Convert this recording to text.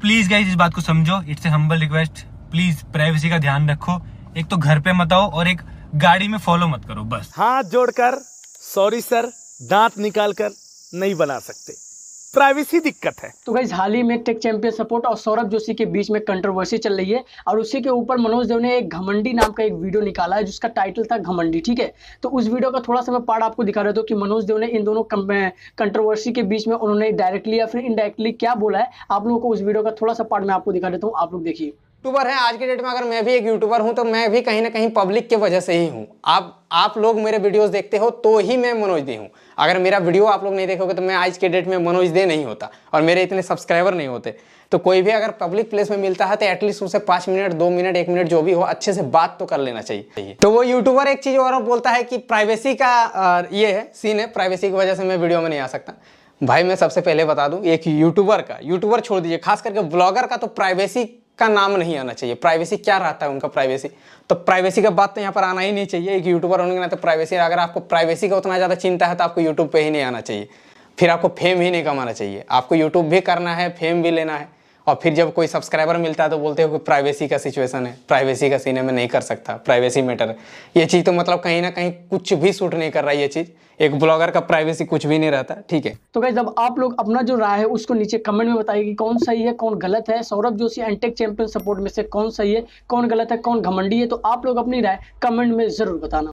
please guys इस बात को समझो it's a humble request please privacy का ध्यान रखो एक तो घर पे मत आओ और एक गाड़ी में फॉलो मत करो बस हाथ जोड़कर सॉरी सर दांत निकाल कर नहीं बना सकते प्राइवेसी दिक्कत है तो भाई हाल ही में टेक चैंपियन सपोर्ट और सौरभ जोशी के बीच में कंट्रोवर्सी चल रही है और उसी के ऊपर मनोज देव ने एक घमंडी नाम का एक वीडियो निकाला है जिसका टाइटल था घमंडी ठीक है तो उस वीडियो का थोड़ा सा मैं पार्ट आपको दिखा रहा था कि मनोज देव ने इन दोनों कंट्रोवर्सी के बीच में उन्होंने डायरेक्टली या फिर इनडायरेक्टली क्या बोला है आप लोगों को उस वीडियो का थोड़ा सा पार्ट मैं आपको दिखा देता हूँ आप लोग देखिए यूट्यूबर हैं आज के डेट में अगर मैं भी एक यूट्यूबर हूं तो मैं भी कहीं ना कहीं पब्लिक के वजह से ही हूं आप आप लोग मेरे वीडियोस देखते हो तो ही मैं मनोज दे हूं अगर मेरा वीडियो आप लोग नहीं देखोगे तो मैं आज के डेट में मनोज दे नहीं होता और मेरे इतने सब्सक्राइबर नहीं होते तो कोई भी अगर पब्लिक प्लेस में मिलता है तो एटलीस्ट उसे पाँच मिनट दो मिनट एक मिनट जो भी हो अच्छे से बात तो कर लेना चाहिए तो वो यूट्यूबर एक चीज़ और बोलता है कि प्राइवेसी का ये है सीन है प्राइवेसी की वजह से मैं वीडियो में नहीं आ सकता भाई मैं सबसे पहले बता दूं एक यूट्यूबर का यूट्यूबर छोड़ दीजिए खास करके ब्लॉगर का तो प्राइवेसी का नाम नहीं आना चाहिए प्राइवेसी क्या रहता है उनका प्राइवेसी तो प्राइवेसी का बात तो यहाँ पर आना ही नहीं चाहिए एक यूट्यूबर होने के नाते प्राइवेसी अगर आपको प्राइवेसी का उतना ज़्यादा चिंता है तो आपको यूट्यूब पर ही नहीं आना चाहिए फिर आपको फेम ही नहीं कमाना चाहिए आपको यूट्यूब भी करना है फेम भी लेना है और फिर जब कोई सब्सक्राइबर मिलता है तो बोलते हो कि प्राइवेसी का सिचुएशन है प्राइवेसी का सीने में नहीं कर सकता प्राइवेसी मैटर है ये चीज़ तो मतलब कहीं ना कहीं कुछ भी सूट नहीं कर रहा है ये चीज़ एक ब्लॉगर का प्राइवेसी कुछ भी नहीं रहता ठीक है तो भाई जब आप लोग अपना जो राय है उसको नीचे कमेंट में बताइए कि कौन सही है कौन गलत है सौरभ जोशी एंटेक चैंपियन सपोर्ट में से कौन सही है कौन गलत है कौन घमंडी है तो आप लोग अपनी राय कमेंट में जरूर बताना